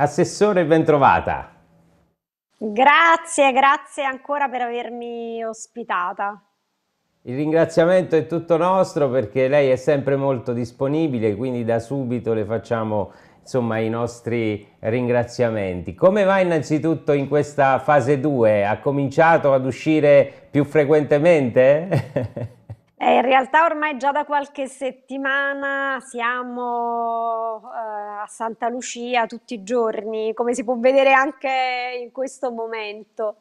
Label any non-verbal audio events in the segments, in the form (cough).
Assessore, bentrovata. Grazie, grazie ancora per avermi ospitata. Il ringraziamento è tutto nostro perché lei è sempre molto disponibile, quindi da subito le facciamo insomma, i nostri ringraziamenti. Come va innanzitutto in questa fase 2? Ha cominciato ad uscire più frequentemente? (laughs) Eh, in realtà ormai già da qualche settimana siamo eh, a Santa Lucia tutti i giorni, come si può vedere anche in questo momento.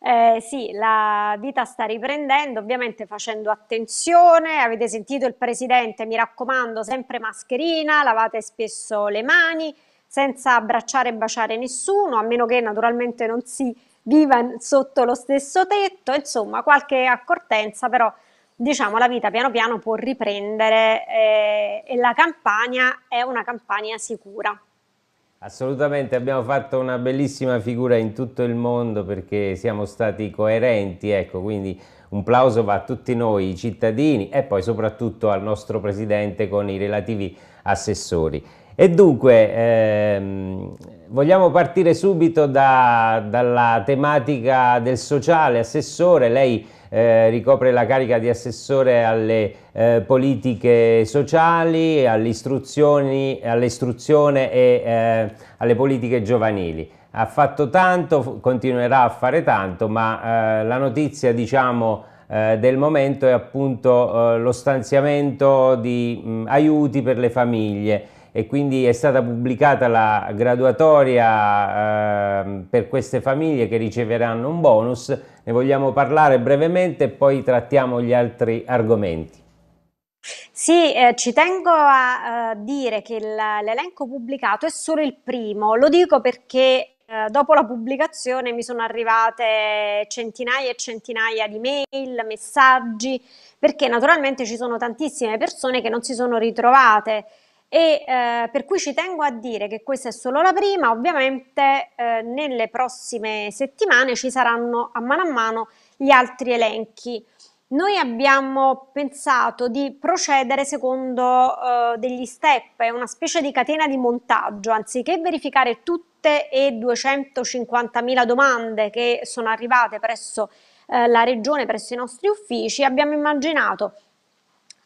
Eh, sì, la vita sta riprendendo, ovviamente facendo attenzione, avete sentito il Presidente, mi raccomando, sempre mascherina, lavate spesso le mani, senza abbracciare e baciare nessuno, a meno che naturalmente non si viva sotto lo stesso tetto, insomma qualche accortenza però diciamo la vita piano piano può riprendere eh, e la campagna è una campagna sicura. Assolutamente, abbiamo fatto una bellissima figura in tutto il mondo perché siamo stati coerenti, ecco, quindi un plauso va a tutti noi, i cittadini e poi soprattutto al nostro Presidente con i relativi assessori. E dunque ehm, vogliamo partire subito da, dalla tematica del sociale, assessore, lei eh, ricopre la carica di assessore alle eh, politiche sociali, all'istruzione all e eh, alle politiche giovanili. Ha fatto tanto, continuerà a fare tanto, ma eh, la notizia diciamo, del momento è appunto lo stanziamento di mh, aiuti per le famiglie e quindi è stata pubblicata la graduatoria per queste famiglie che riceveranno un bonus. Ne vogliamo parlare brevemente e poi trattiamo gli altri argomenti. Sì, eh, ci tengo a, a eh, dire che l'elenco pubblicato è solo il primo, lo dico perché eh, dopo la pubblicazione mi sono arrivate centinaia e centinaia di mail, messaggi, perché naturalmente ci sono tantissime persone che non si sono ritrovate e eh, per cui ci tengo a dire che questa è solo la prima, ovviamente eh, nelle prossime settimane ci saranno a mano a mano gli altri elenchi. Noi abbiamo pensato di procedere secondo eh, degli step, è una specie di catena di montaggio, anziché verificare tutte e 250.000 domande che sono arrivate presso eh, la regione, presso i nostri uffici, abbiamo immaginato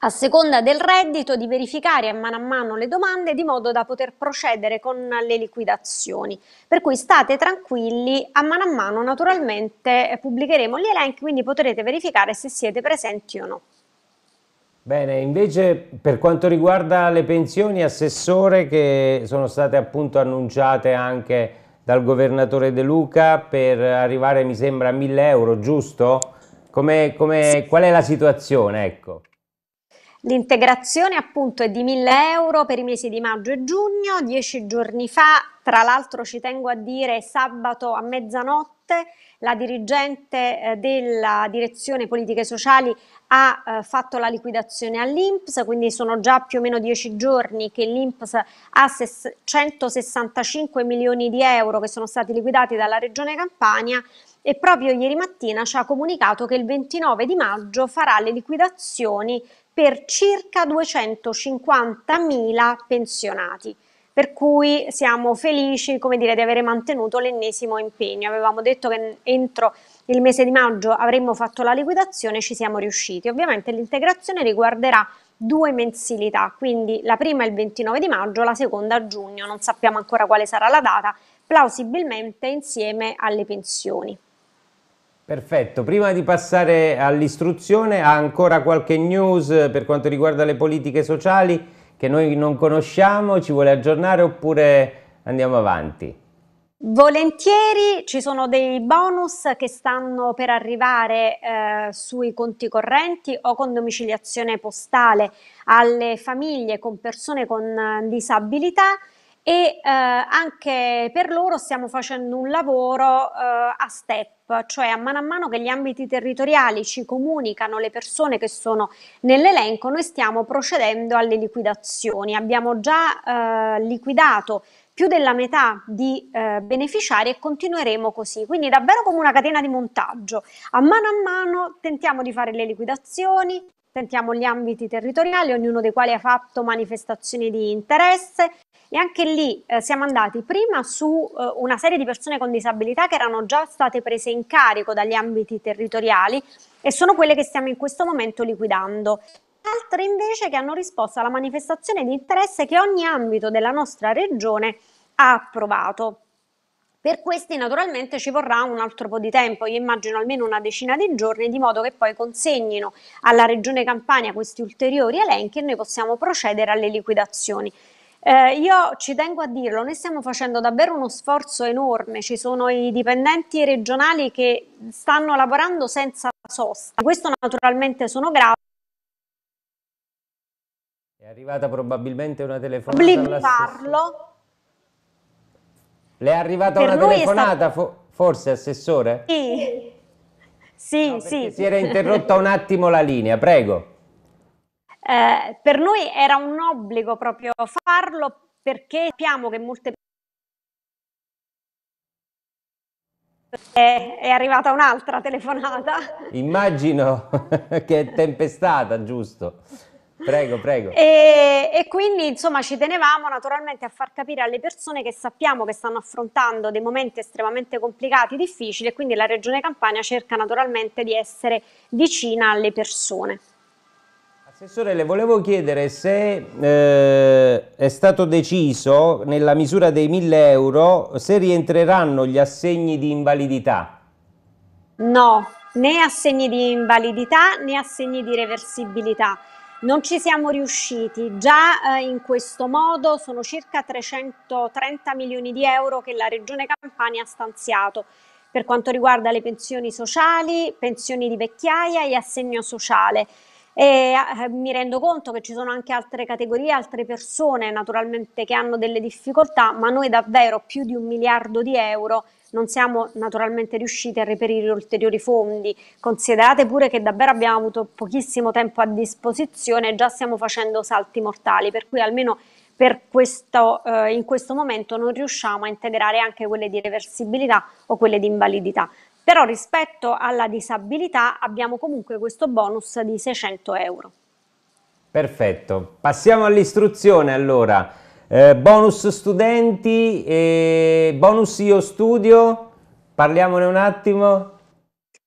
a seconda del reddito, di verificare a mano a mano le domande di modo da poter procedere con le liquidazioni. Per cui state tranquilli, a mano a mano naturalmente eh, pubblicheremo gli elenchi, quindi potrete verificare se siete presenti o no. Bene, invece per quanto riguarda le pensioni, assessore, che sono state appunto annunciate anche dal governatore De Luca per arrivare, mi sembra, a 1000 euro, giusto? Come, come, qual è la situazione? Ecco. L'integrazione appunto è di 1000 euro per i mesi di maggio e giugno, dieci giorni fa, tra l'altro ci tengo a dire sabato a mezzanotte, la dirigente eh, della direzione politiche sociali ha eh, fatto la liquidazione all'Inps, quindi sono già più o meno dieci giorni che l'Inps ha 165 milioni di euro che sono stati liquidati dalla Regione Campania e proprio ieri mattina ci ha comunicato che il 29 di maggio farà le liquidazioni per circa 250.000 pensionati. Per cui siamo felici dire, di avere mantenuto l'ennesimo impegno. Avevamo detto che entro il mese di maggio avremmo fatto la liquidazione, ci siamo riusciti. Ovviamente l'integrazione riguarderà due mensilità, quindi la prima il 29 di maggio, la seconda a giugno, non sappiamo ancora quale sarà la data, plausibilmente insieme alle pensioni. Perfetto, prima di passare all'istruzione ha ancora qualche news per quanto riguarda le politiche sociali che noi non conosciamo, ci vuole aggiornare oppure andiamo avanti? Volentieri ci sono dei bonus che stanno per arrivare eh, sui conti correnti o con domiciliazione postale alle famiglie con persone con eh, disabilità e eh, anche per loro stiamo facendo un lavoro eh, a step cioè a mano a mano che gli ambiti territoriali ci comunicano le persone che sono nell'elenco, noi stiamo procedendo alle liquidazioni. Abbiamo già eh, liquidato più della metà di eh, beneficiari e continueremo così. Quindi davvero come una catena di montaggio. A mano a mano tentiamo di fare le liquidazioni, sentiamo gli ambiti territoriali, ognuno dei quali ha fatto manifestazioni di interesse e anche lì eh, siamo andati prima su eh, una serie di persone con disabilità che erano già state prese in carico dagli ambiti territoriali e sono quelle che stiamo in questo momento liquidando. Altre invece che hanno risposto alla manifestazione di interesse che ogni ambito della nostra regione ha approvato. Per questi naturalmente ci vorrà un altro po' di tempo, io immagino almeno una decina di giorni, di modo che poi consegnino alla Regione Campania questi ulteriori elenchi e noi possiamo procedere alle liquidazioni. Eh, io ci tengo a dirlo, noi stiamo facendo davvero uno sforzo enorme, ci sono i dipendenti regionali che stanno lavorando senza sosta, questo naturalmente sono grave. È arrivata probabilmente una telefonata. Obbligarlo le è arrivata per una telefonata, stato... forse, assessore? Sì, sì, no, sì. Si era interrotta un attimo la linea, prego. Eh, per noi era un obbligo proprio farlo perché sappiamo che molte è, eh, è arrivata un'altra telefonata. Immagino (laughs) che è tempestata, giusto? Prego, prego. E, e, quindi insomma ci tenevamo naturalmente a far capire alle persone che sappiamo che stanno affrontando dei momenti estremamente complicati, difficili e quindi la Regione Campania cerca naturalmente di essere vicina alle persone. Assessore, le volevo chiedere se eh, è stato deciso nella misura dei 1000 euro se rientreranno gli assegni di invalidità. No, né assegni di invalidità né assegni di reversibilità non ci siamo riusciti, già eh, in questo modo sono circa 330 milioni di euro che la Regione Campania ha stanziato per quanto riguarda le pensioni sociali, pensioni di vecchiaia e assegno sociale. E, eh, mi rendo conto che ci sono anche altre categorie, altre persone naturalmente che hanno delle difficoltà, ma noi davvero più di un miliardo di euro non siamo naturalmente riusciti a reperire ulteriori fondi. Considerate pure che davvero abbiamo avuto pochissimo tempo a disposizione e già stiamo facendo salti mortali, per cui almeno per questo, eh, in questo momento non riusciamo a integrare anche quelle di reversibilità o quelle di invalidità. Però rispetto alla disabilità abbiamo comunque questo bonus di 600 euro. Perfetto, passiamo all'istruzione allora. Eh, bonus studenti, e eh, bonus io studio, parliamone un attimo.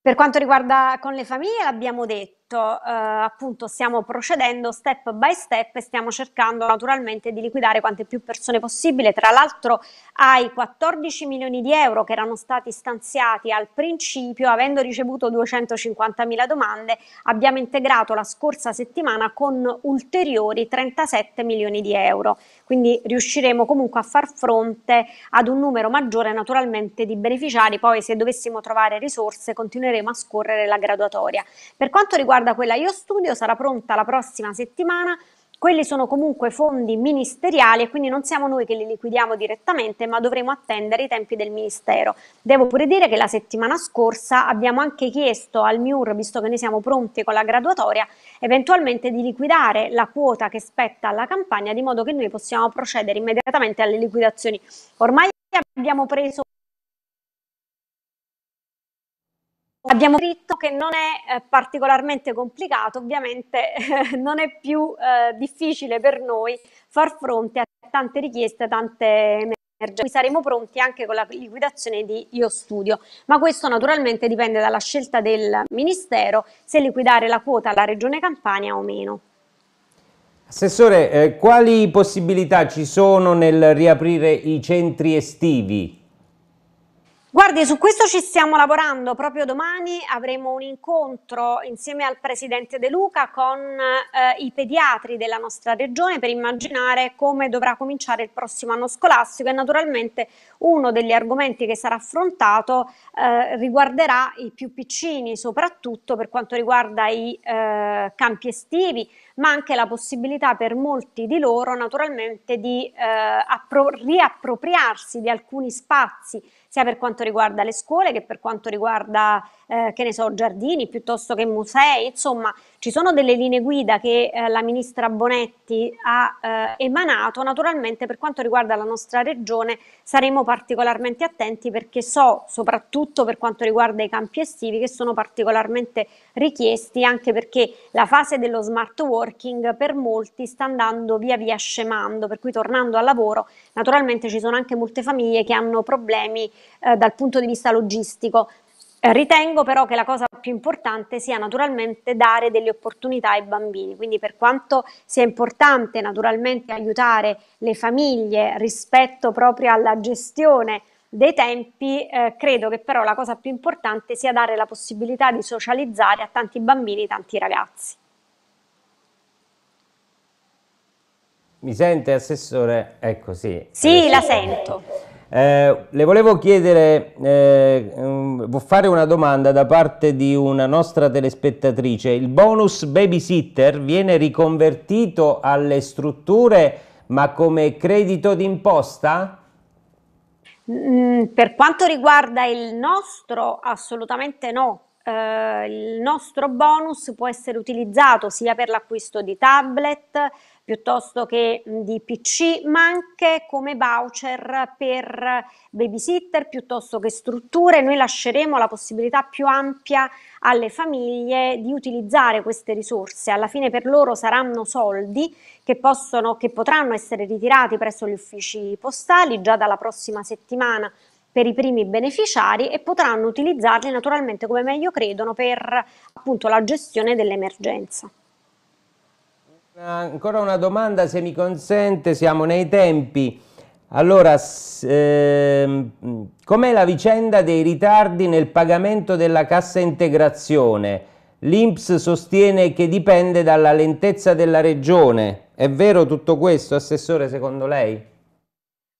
Per quanto riguarda con le famiglie l'abbiamo detto detto, eh, appunto stiamo procedendo step by step e stiamo cercando naturalmente di liquidare quante più persone possibile. Tra l'altro ai 14 milioni di euro che erano stati stanziati al principio, avendo ricevuto 250 mila domande, abbiamo integrato la scorsa settimana con ulteriori 37 milioni di euro. Quindi riusciremo comunque a far fronte ad un numero maggiore naturalmente di beneficiari. Poi se dovessimo trovare risorse continueremo a scorrere la graduatoria. Per quanto riguarda guarda quella io studio, sarà pronta la prossima settimana, quelli sono comunque fondi ministeriali e quindi non siamo noi che li liquidiamo direttamente, ma dovremo attendere i tempi del Ministero. Devo pure dire che la settimana scorsa abbiamo anche chiesto al MIUR, visto che noi siamo pronti con la graduatoria, eventualmente di liquidare la quota che spetta alla campagna, di modo che noi possiamo procedere immediatamente alle liquidazioni. Ormai abbiamo preso abbiamo scritto che non è eh, particolarmente complicato, ovviamente (laughs) non è più eh, difficile per noi far fronte a tante richieste, a tante emergenze. Saremo pronti anche con la liquidazione di Io Studio, ma questo naturalmente dipende dalla scelta del Ministero se liquidare la quota alla Regione Campania o meno. Assessore, eh, quali possibilità ci sono nel riaprire i centri estivi? Guardi, su questo ci stiamo lavorando, proprio domani avremo un incontro insieme al Presidente De Luca con eh, i pediatri della nostra regione per immaginare come dovrà cominciare il prossimo anno scolastico e naturalmente uno degli argomenti che sarà affrontato eh, riguarderà i più piccini, soprattutto per quanto riguarda i eh, campi estivi, ma anche la possibilità per molti di loro naturalmente di eh, riappropriarsi di alcuni spazi sia per quanto riguarda le scuole che per quanto riguarda, eh, che ne so, giardini piuttosto che musei, insomma ci sono delle linee guida che eh, la ministra Bonetti ha eh, emanato, naturalmente per quanto riguarda la nostra regione saremo particolarmente attenti perché so, soprattutto per quanto riguarda i campi estivi, che sono particolarmente richiesti anche perché la fase dello smart working per molti sta andando via via scemando, per cui tornando al lavoro naturalmente ci sono anche molte famiglie che hanno problemi eh, dal punto di vista logistico, Ritengo però che la cosa più importante sia naturalmente dare delle opportunità ai bambini, quindi per quanto sia importante naturalmente aiutare le famiglie rispetto proprio alla gestione dei tempi, eh, credo che però la cosa più importante sia dare la possibilità di socializzare a tanti bambini, tanti ragazzi. Mi sente assessore? Ecco sì. Sì, Adesso... la sento. Eh, le volevo chiedere, eh, mm, fare una domanda da parte di una nostra telespettatrice. Il bonus babysitter viene riconvertito alle strutture ma come credito d'imposta? Mm, per quanto riguarda il nostro, assolutamente no. Eh, il nostro bonus può essere utilizzato sia per l'acquisto di tablet, piuttosto che di PC, ma anche come voucher per babysitter piuttosto che strutture. Noi lasceremo la possibilità più ampia alle famiglie di utilizzare queste risorse. Alla fine per loro saranno soldi che, possono, che potranno essere ritirati presso gli uffici postali già dalla prossima settimana per i primi beneficiari e potranno utilizzarli naturalmente come meglio credono per appunto la gestione dell'emergenza. Ancora una domanda se mi consente, siamo nei tempi. Allora, eh, com'è la vicenda dei ritardi nel pagamento della cassa integrazione? L'Inps sostiene che dipende dalla lentezza della regione. È vero tutto questo, Assessore, secondo lei?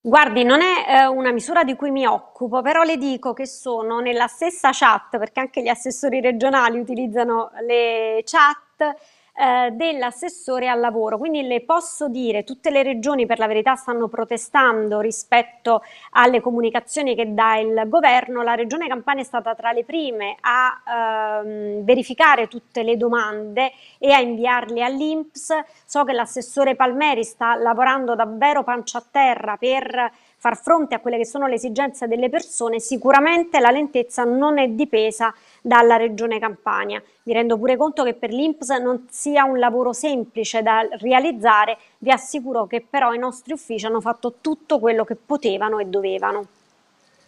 Guardi, non è eh, una misura di cui mi occupo, però le dico che sono nella stessa chat, perché anche gli assessori regionali utilizzano le chat, eh, dell'assessore al lavoro. Quindi le posso dire, tutte le regioni per la verità stanno protestando rispetto alle comunicazioni che dà il governo. La regione Campania è stata tra le prime a ehm, verificare tutte le domande e a inviarle all'INPS. So che l'assessore Palmeri sta lavorando davvero pancia a terra per far fronte a quelle che sono le esigenze delle persone, sicuramente la lentezza non è dipesa dalla regione Campania. Mi rendo pure conto che per l'INPS non sia un lavoro semplice da realizzare, vi assicuro che però i nostri uffici hanno fatto tutto quello che potevano e dovevano.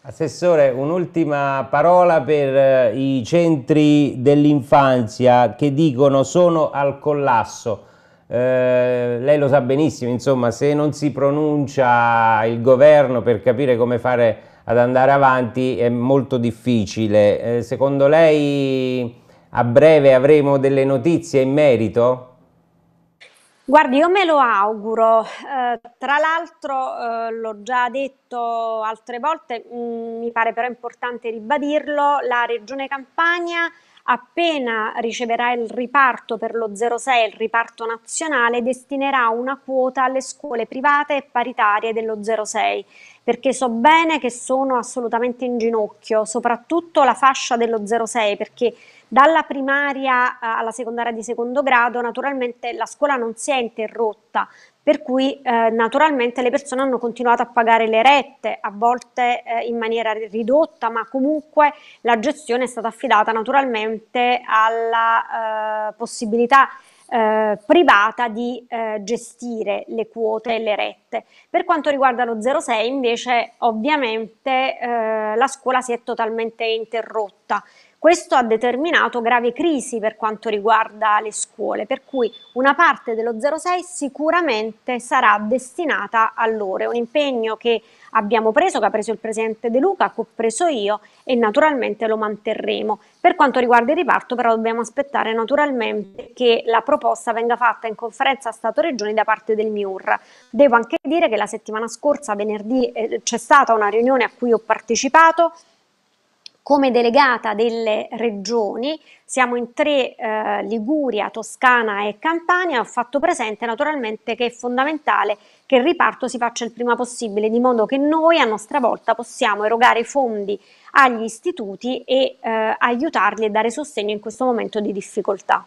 Assessore, un'ultima parola per eh, i centri dell'infanzia che dicono sono al collasso. Eh, lei lo sa benissimo, insomma, se non si pronuncia il governo per capire come fare ad andare avanti è molto difficile. Eh, secondo lei a breve avremo delle notizie in merito? Guardi, io me lo auguro, eh, tra l'altro eh, l'ho già detto altre volte, mh, mm, mi pare però importante ribadirlo, la Regione Campania appena riceverà il riparto per lo 06, il riparto nazionale, destinerà una quota alle scuole private e paritarie dello 06, perché so bene che sono assolutamente in ginocchio, soprattutto la fascia dello 06, perché dalla primaria eh, alla secondaria di secondo grado naturalmente la scuola non si è interrotta, per cui eh, naturalmente le persone hanno continuato a pagare le rette, a volte eh, in maniera ridotta, ma comunque la gestione è stata affidata naturalmente alla eh, possibilità eh, privata di eh, gestire le quote e le rette. Per quanto riguarda lo 06 invece ovviamente eh, la scuola si è totalmente interrotta, questo ha determinato gravi crisi per quanto riguarda le scuole, per cui una parte dello 06 sicuramente sarà destinata a loro. È un impegno che abbiamo preso, che ha preso il Presidente De Luca, che ho preso io e naturalmente lo manterremo. Per quanto riguarda il riparto però dobbiamo aspettare naturalmente che la proposta venga fatta in conferenza Stato-Regioni da parte del MIUR. Devo anche dire che la settimana scorsa, venerdì, eh, c'è stata una riunione a cui ho partecipato, come delegata delle regioni, siamo in tre, eh, Liguria, Toscana e Campania, ho fatto presente naturalmente che è fondamentale che il riparto si faccia il prima possibile, di modo che noi a nostra volta possiamo erogare fondi agli istituti e eh, aiutarli e dare sostegno in questo momento di difficoltà.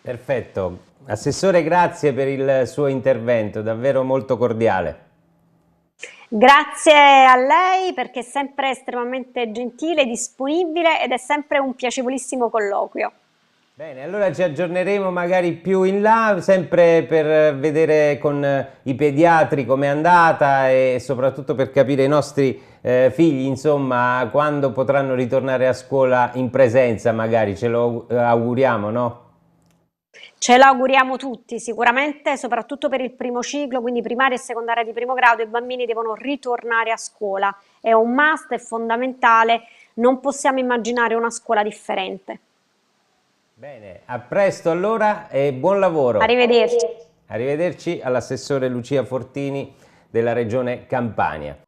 Perfetto. Assessore, grazie per il suo intervento, davvero molto cordiale. Grazie a lei perché è sempre estremamente gentile, disponibile ed è sempre un piacevolissimo colloquio. Bene, allora ci aggiorneremo magari più in là, sempre per vedere con eh, i pediatri com'è andata e soprattutto per capire i nostri eh, figli, insomma, quando potranno ritornare a scuola in presenza, magari ce lo auguriamo, no? Ce l'auguriamo tutti, sicuramente, soprattutto per il primo ciclo, quindi primaria e secondaria di primo grado, i bambini devono ritornare a scuola. È un must, è fondamentale, non possiamo immaginare una scuola differente. Bene, a presto allora e buon lavoro. Arrivederci. Arrivederci all'assessore Lucia Fortini della Regione Campania.